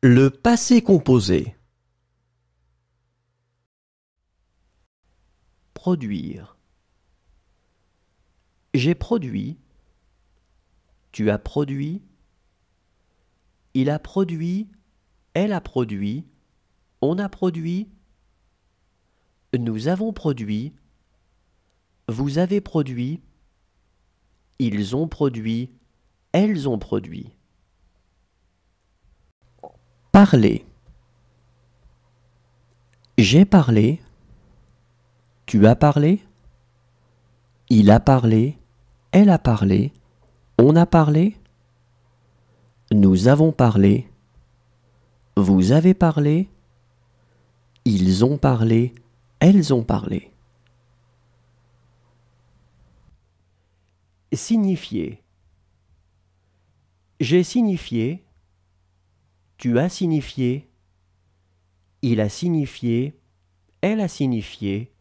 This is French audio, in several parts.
Le passé composé. Produire. J'ai produit. Tu as produit. Il a produit. Elle a produit. On a produit. Nous avons produit. Vous avez produit. Ils ont produit. Elles ont produit. Parler. J'ai parlé. Tu as parlé. Il a parlé. Elle a parlé. On a parlé. Nous avons parlé. Vous avez parlé. Ils ont parlé. Elles ont parlé. Signifier. J'ai signifié tu as signifié, il a signifié, elle a signifié,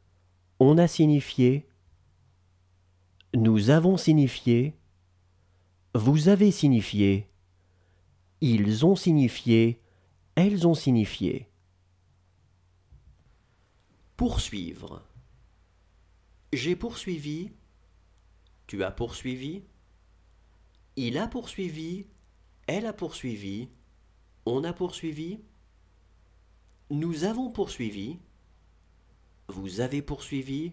on a signifié, nous avons signifié, vous avez signifié, ils ont signifié, elles ont signifié. Poursuivre. J'ai poursuivi, tu as poursuivi, il a poursuivi, elle a poursuivi, on a poursuivi. Nous avons poursuivi. Vous avez poursuivi.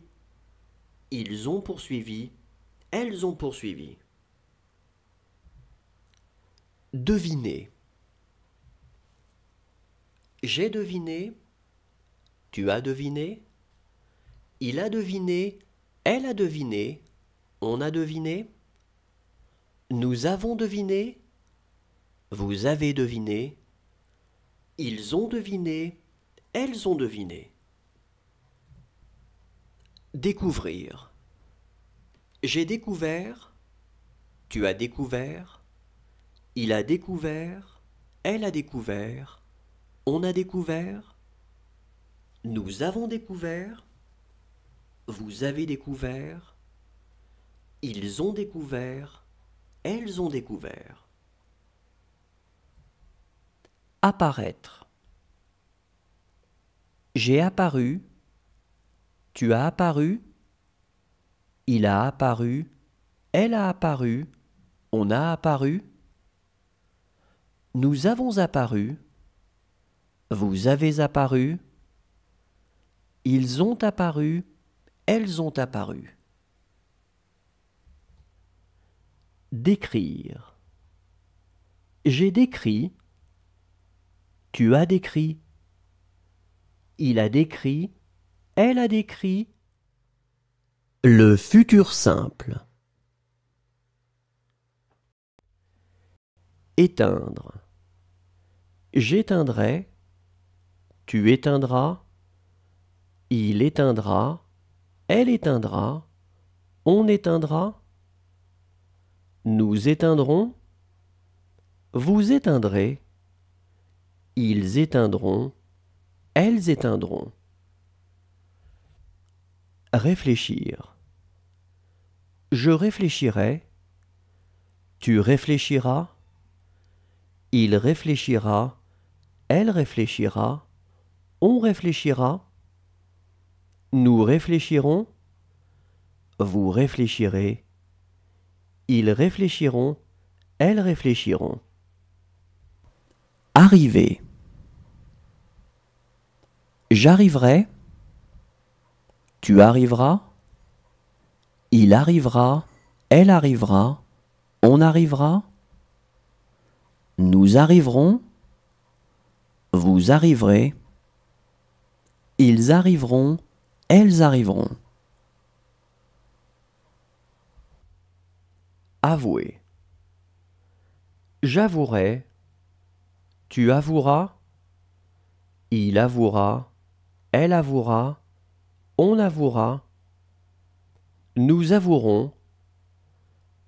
Ils ont poursuivi. Elles ont poursuivi. Devinez. J'ai deviné. Tu as deviné. Il a deviné. Elle a deviné. On a deviné. Nous avons deviné. Vous avez deviné. Ils ont deviné, elles ont deviné. Découvrir. J'ai découvert, tu as découvert, il a découvert, elle a découvert, on a découvert, nous avons découvert, vous avez découvert, ils ont découvert, elles ont découvert. Apparaître. J'ai apparu. Tu as apparu. Il a apparu. Elle a apparu. On a apparu. Nous avons apparu. Vous avez apparu. Ils ont apparu. Elles ont apparu. Décrire. J'ai décrit. Tu as décrit. Il a décrit. Elle a décrit. Le futur simple. Éteindre. J'éteindrai. Tu éteindras. Il éteindra. Elle éteindra. On éteindra. Nous éteindrons. Vous éteindrez. Ils éteindront, elles éteindront. Réfléchir. Je réfléchirai, tu réfléchiras, il réfléchira, elle réfléchira, on réfléchira, nous réfléchirons, vous réfléchirez, ils réfléchiront, elles réfléchiront. Arriver. J'arriverai. Tu arriveras. Il arrivera. Elle arrivera. On arrivera. Nous arriverons. Vous arriverez. Ils arriveront. Elles arriveront. Avouer. J'avouerai tu avoueras, il avouera, elle avouera, on avouera, nous avouerons,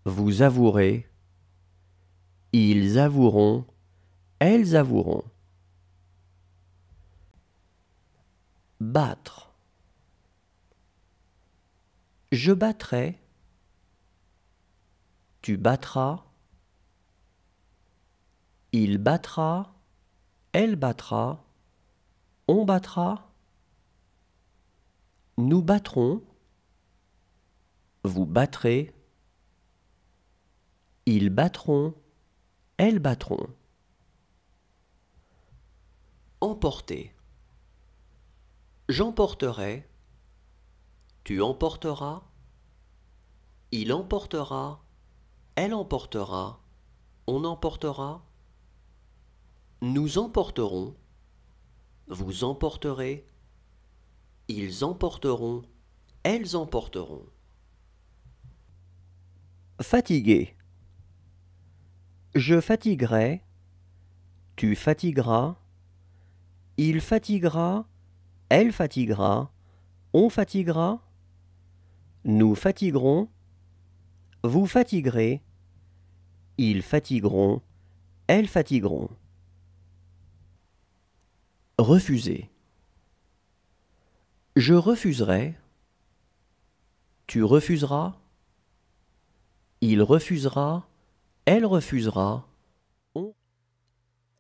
vous avouerez, ils avoueront, elles avoueront. Battre. Je battrai, tu battras, il battra, elle battra, on battra, nous battrons, vous battrez, ils battront, elles battront. Emporter. J'emporterai, tu emporteras, il emportera, elle emportera, on emportera, nous emporterons, vous emporterez, ils emporteront, elles emporteront. Fatigué. Je fatiguerai, tu fatigueras, il fatiguera, elle fatiguera, on fatiguera, nous fatiguerons, vous fatiguerez, ils fatigueront, elles fatigueront. Refuser. Je refuserai. Tu refuseras. Il refusera. Elle refusera. On.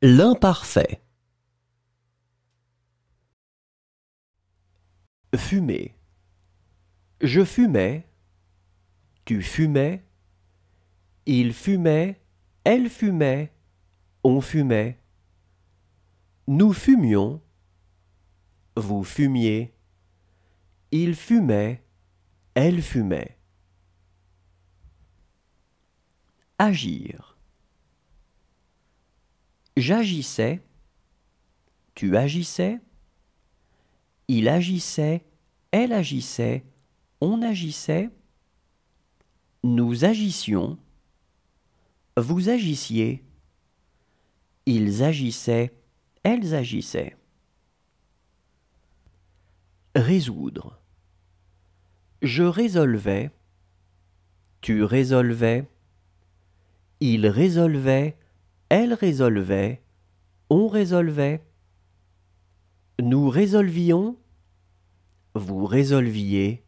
L'imparfait. Fumer. Je fumais. Tu fumais. Il fumait. Elle fumait. On fumait. Nous fumions, vous fumiez, il fumait, elle fumait. Agir. J'agissais, tu agissais, il agissait, elle agissait, on agissait, nous agissions, vous agissiez, ils agissaient, elles agissaient. Résoudre. Je résolvais. Tu résolvais. Il résolvait. Elle résolvait. On résolvait. Nous résolvions. Vous résolviez.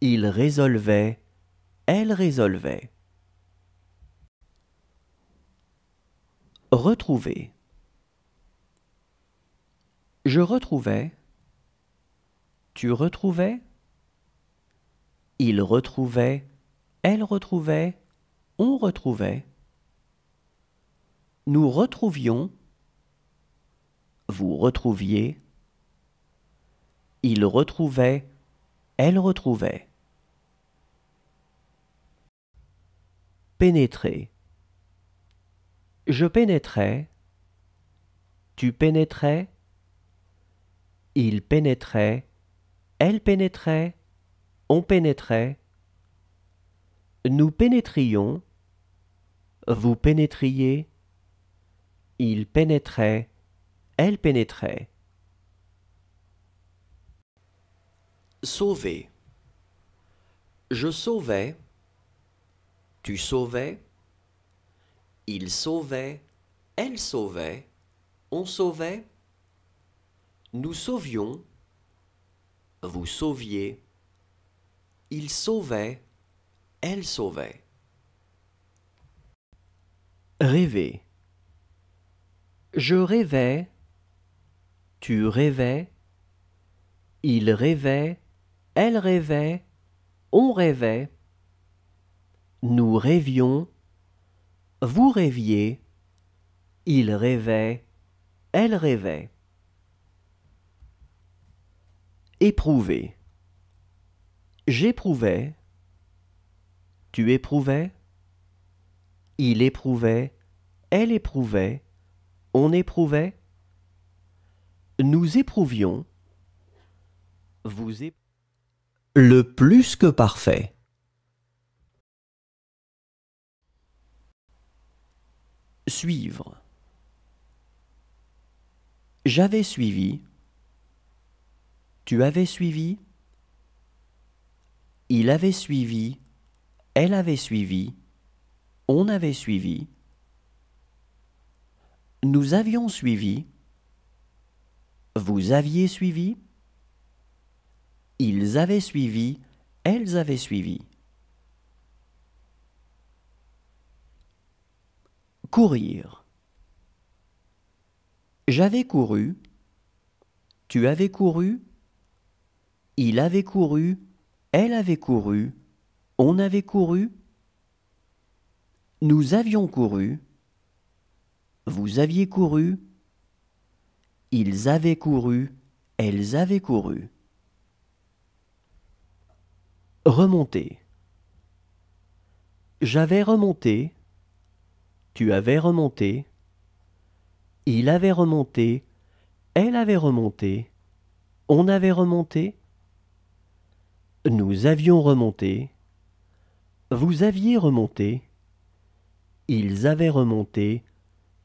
Il résolvait. Elle résolvait. Retrouver. Je retrouvais. Tu retrouvais. Il retrouvait. Elle retrouvait. On retrouvait. Nous retrouvions. Vous retrouviez. Il retrouvait. Elle retrouvait. Pénétrer. Je pénétrais. Tu pénétrais. Il pénétrait, elle pénétrait, on pénétrait. Nous pénétrions, vous pénétriez. Il pénétrait, elle pénétrait. Sauver. Je sauvais, tu sauvais, il sauvait, elle sauvait, on sauvait. Nous sauvions, vous sauviez, il sauvait, elle sauvait. Rêver. Je rêvais, tu rêvais, il rêvait, elle rêvait, on rêvait. Nous rêvions, vous rêviez, il rêvait, elle rêvait. Éprouver. J'éprouvais. Tu éprouvais. Il éprouvait. Elle éprouvait. On éprouvait. Nous éprouvions. Vous éprouviez. Le plus que parfait. Suivre. J'avais suivi. Tu avais suivi Il avait suivi. Elle avait suivi. On avait suivi. Nous avions suivi. Vous aviez suivi. Ils avaient suivi. Elles avaient suivi. Courir. J'avais couru. Tu avais couru. Il avait couru, elle avait couru, on avait couru, nous avions couru, vous aviez couru, ils avaient couru, elles avaient couru. Remonter. J'avais remonté, tu avais remonté, il avait remonté, elle avait remonté, on avait remonté, nous avions remonté. Vous aviez remonté. Ils avaient remonté.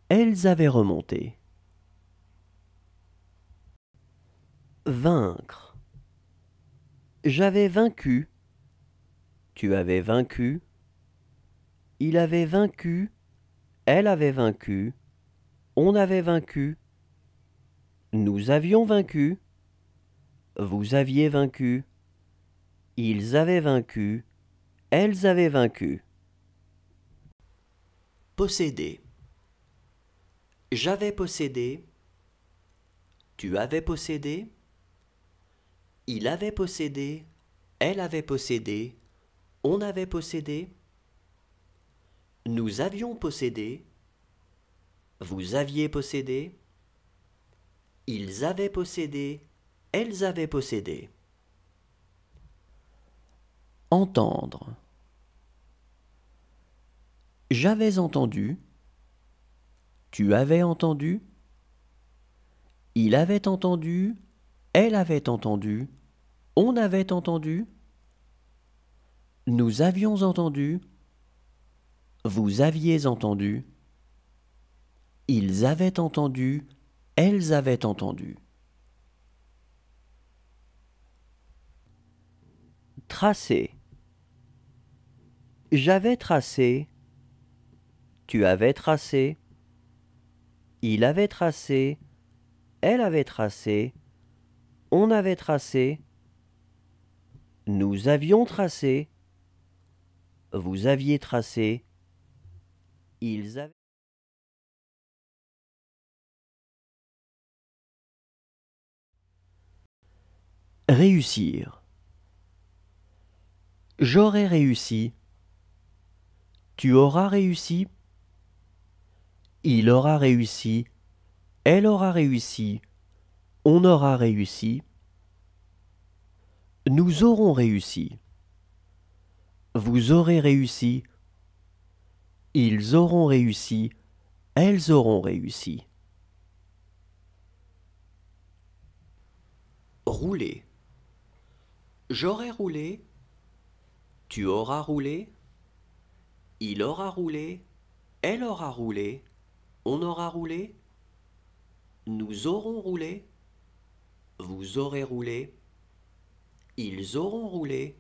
Elles avaient remonté. Vaincre. J'avais vaincu. Tu avais vaincu. Il avait vaincu. Elle avait vaincu. On avait vaincu. Nous avions vaincu. Vous aviez vaincu. Ils avaient vaincu, elles avaient vaincu. Posséder. J'avais possédé, tu avais possédé, il avait possédé, elle avait possédé, on avait possédé, nous avions possédé, vous aviez possédé, ils avaient possédé, elles avaient possédé. Entendre. J'avais entendu. Tu avais entendu. Il avait entendu. Elle avait entendu. On avait entendu. Nous avions entendu. Vous aviez entendu. Ils avaient entendu. Elles avaient entendu. Tracer. J'avais tracé. Tu avais tracé. Il avait tracé. Elle avait tracé. On avait tracé. Nous avions tracé. Vous aviez tracé. Ils avaient. Réussir. J'aurai réussi. Tu auras réussi. Il aura réussi. Elle aura réussi. On aura réussi. Nous aurons réussi. Vous aurez réussi. Ils auront réussi. Elles auront réussi. Rouler. J'aurai roulé. Tu auras roulé Il aura roulé Elle aura roulé On aura roulé Nous aurons roulé Vous aurez roulé Ils auront roulé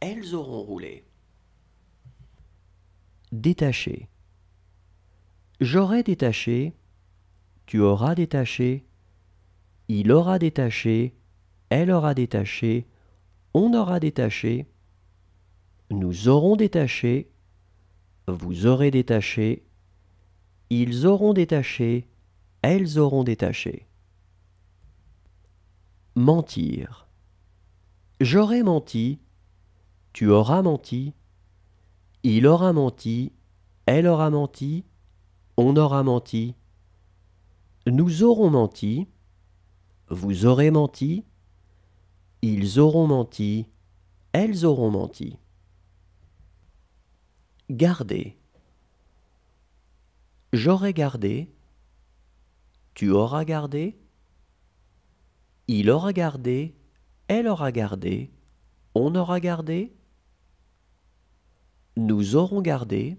Elles auront roulé Détaché J'aurai détaché Tu auras détaché Il aura détaché Elle aura détaché On aura détaché nous aurons détaché, vous aurez détaché, ils auront détaché, elles auront détaché. Mentir. J'aurai menti, tu auras menti, il aura menti, elle aura menti, on aura menti. Nous aurons menti, vous aurez menti, ils auront menti, elles auront menti. Garder. J'aurai gardé. Tu auras gardé. Il aura gardé. Elle aura gardé. On aura gardé. Nous aurons gardé.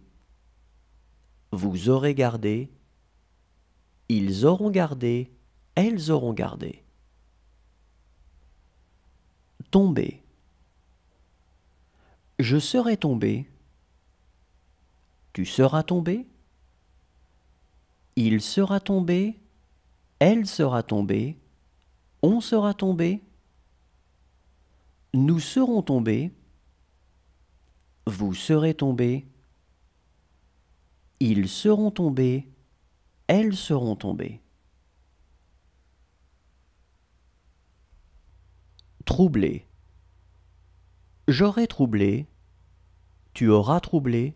Vous aurez gardé. Ils auront gardé. Elles auront gardé. Tomber. Je serai tombé. Tu seras tombé Il sera tombé Elle sera tombée On sera tombé Nous serons tombés Vous serez tombés Ils seront tombés Elles seront tombées Troublé J'aurai troublé, tu auras troublé,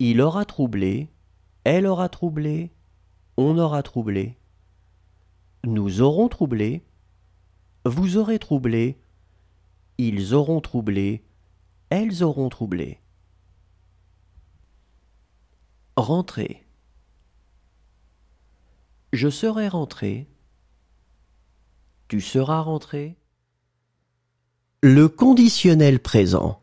il aura troublé, elle aura troublé, on aura troublé. Nous aurons troublé, vous aurez troublé, ils auront troublé, elles auront troublé. Rentrer. Je serai rentré. Tu seras rentré. Le conditionnel présent.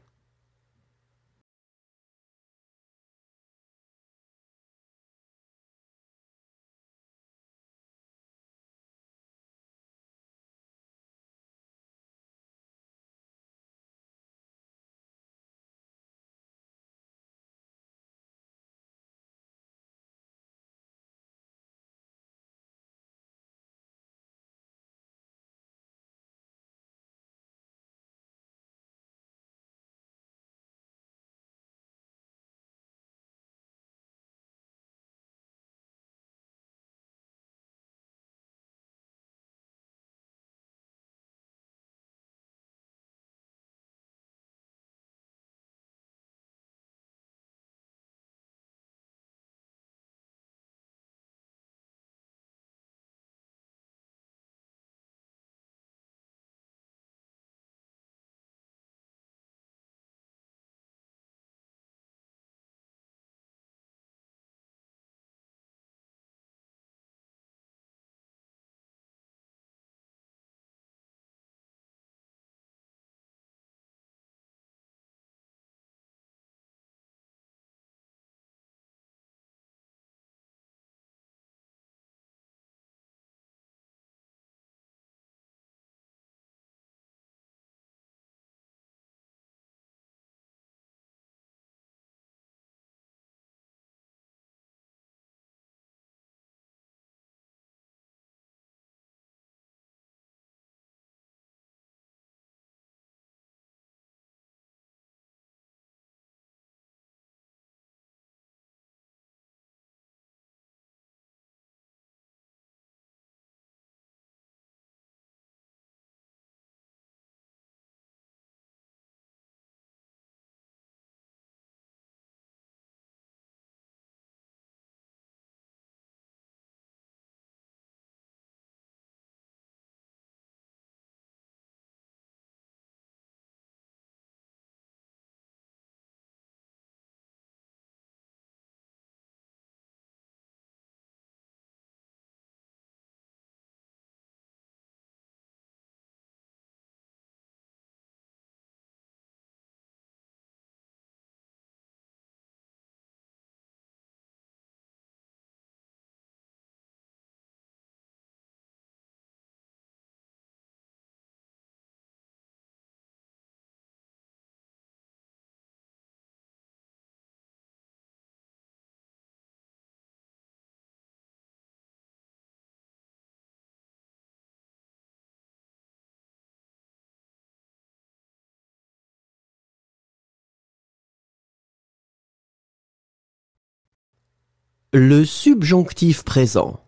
Le subjonctif présent.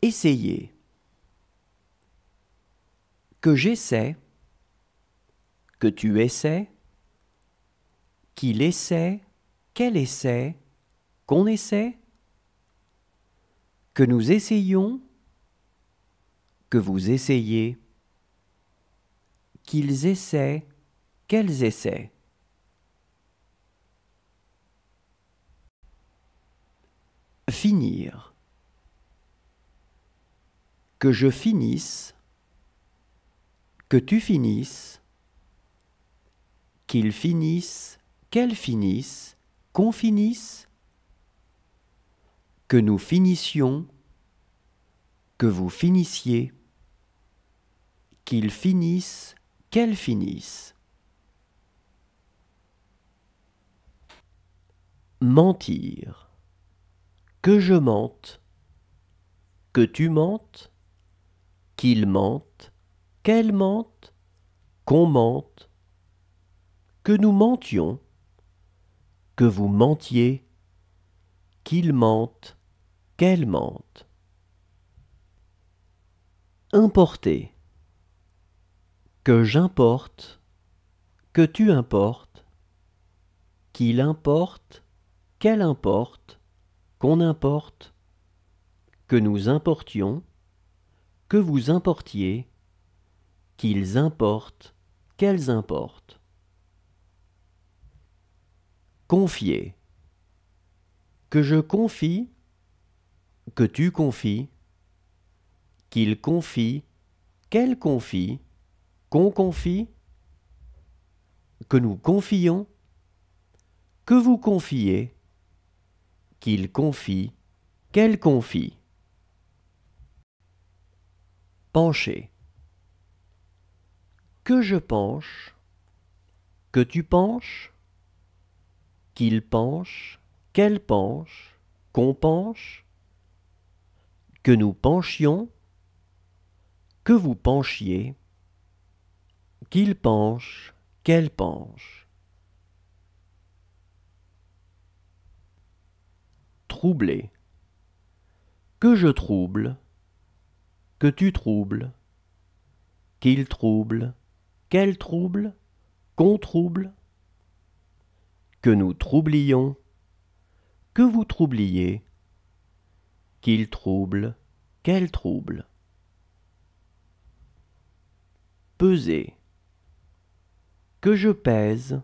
Essayer. Que j'essaie. Que tu essaies. Qu'il essaie. Qu'elle essaie. Qu'on essaie. Que nous essayons. Que vous essayez. Qu'ils essaient. Qu'elles essaient. finir. Que je finisse, que tu finisses, qu'il finisse, qu'elle finisse, qu'on finisse, que nous finissions, que vous finissiez, qu'il finisse, qu'elle finisse. Mentir que je mente, que tu mentes, qu'il mente, qu'elle mente, qu'on mente, que nous mentions, que vous mentiez, qu'il mente, qu'elle mente. Importer. Que j'importe, que tu importes, qu'il importe, qu'elle importe, qu'on importe, que nous importions, que vous importiez, qu'ils importent, qu'elles importent. Confier. Que je confie, que tu confies, qu'il confie, qu'elle confie, qu'on confie, que nous confions, que vous confiez, qu'il confie, qu'elle confie. Pencher. Que je penche, que tu penches, qu'il penche, qu'elle penche, qu'on penche, que nous penchions, que vous penchiez, qu'il penche, qu'elle penche. troublé. Que je trouble, que tu troubles, qu'il trouble, quel trouble, qu'on trouble, que nous troublions, que vous troubliez, qu'il trouble, quel trouble. Peser, que je pèse,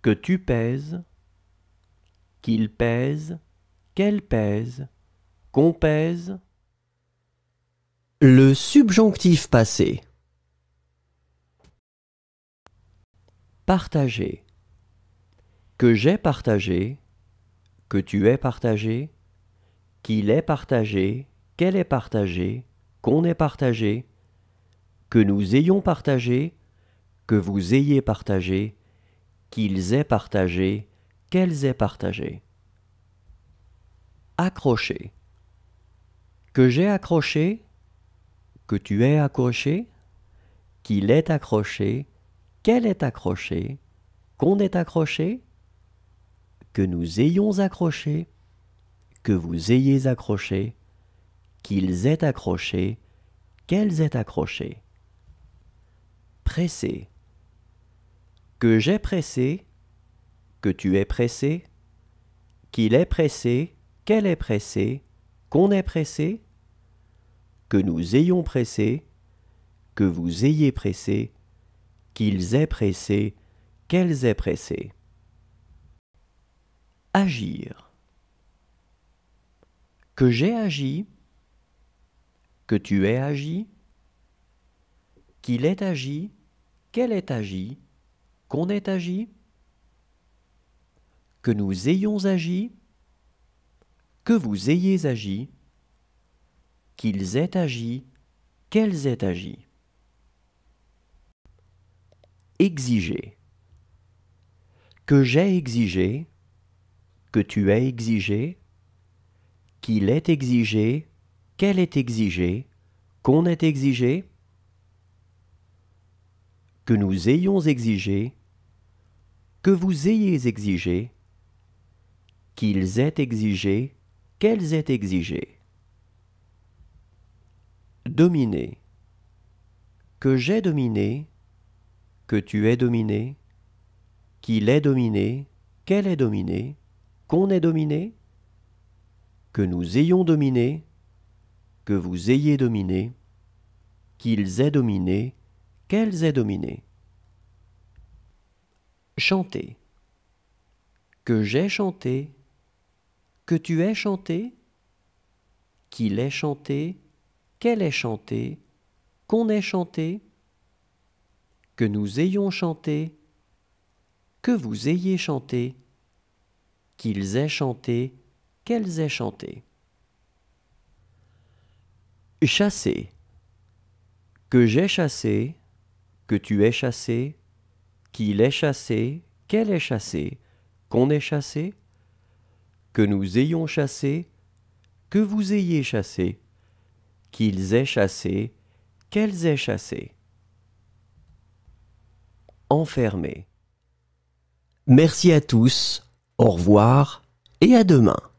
que tu pèses, qu'il pèse, qu'elle pèse, qu'on pèse. Le subjonctif passé. Partager. Que j'ai partagé, que tu aies partagé, qu'il est partagé, qu'elle est partagée, qu'on ait partagé, que nous ayons partagé, que vous ayez partagé, qu'ils aient partagé, qu'elles aient partagé. Accroché. Que j'ai accroché, que tu es accroché, qu'il est accroché, qu'elle est accrochée, qu'on est accroché, que nous ayons accroché, que vous ayez accroché, qu'ils aient accroché, qu'elles aient accroché. Pressé. Que j'ai pressé, que tu es pressé, qu'il est pressé, qu'elle est pressée, qu'on est pressé, que nous ayons pressé, que vous ayez pressé, qu'ils aient pressé, qu'elles aient pressé. Agir. Que j'ai agi, que tu aies agi, qu'il ait agi, qu'elle ait agi, qu'on ait agi que nous ayons agi, que vous ayez agi, qu'ils aient agi, qu'elles aient agi. Exiger. Que j'ai exigé, que tu aies exigé, qu'il ait exigé, qu'elle ait exigé, qu'on ait exigé, que nous ayons exigé, que vous ayez exigé, qu'ils aient exigé, qu'elles aient exigé. Dominer. Que j'ai dominé, que tu aies dominé, qu'il ait dominé, qu'elle ait dominé, qu'on ait dominé, que nous ayons dominé, que vous ayez dominé, qu'ils aient dominé, qu'elles aient dominé. Chanter. Que j'ai chanté, que tu aies chanté, qu'il ait chanté, qu'elle ait chanté, qu'on ait chanté, que nous ayons chanté, que vous ayez chanté, qu'ils aient chanté, qu'elles aient chanté. Chasser. Que j'ai chassé, que tu aies chassé, qu'il ait chassé, qu'elle ait chassé, qu'on ait chassé, que nous ayons chassé, que vous ayez chassé, qu'ils aient chassé, qu'elles aient chassé. Enfermé. Merci à tous, au revoir et à demain.